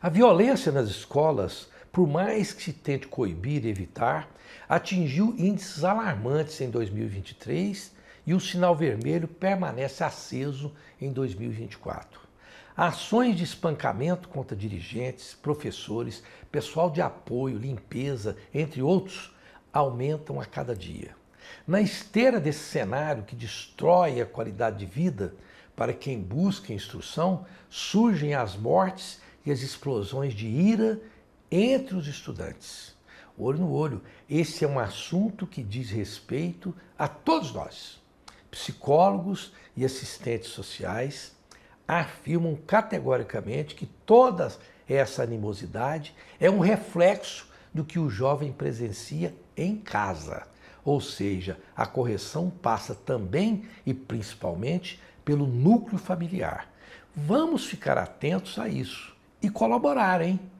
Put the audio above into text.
A violência nas escolas, por mais que se tente coibir e evitar, atingiu índices alarmantes em 2023 e o sinal vermelho permanece aceso em 2024. Ações de espancamento contra dirigentes, professores, pessoal de apoio, limpeza, entre outros, aumentam a cada dia. Na esteira desse cenário que destrói a qualidade de vida para quem busca instrução, surgem as mortes e as explosões de ira entre os estudantes. Olho no olho, esse é um assunto que diz respeito a todos nós. Psicólogos e assistentes sociais afirmam categoricamente que toda essa animosidade é um reflexo do que o jovem presencia em casa. Ou seja, a correção passa também e principalmente pelo núcleo familiar. Vamos ficar atentos a isso e colaborarem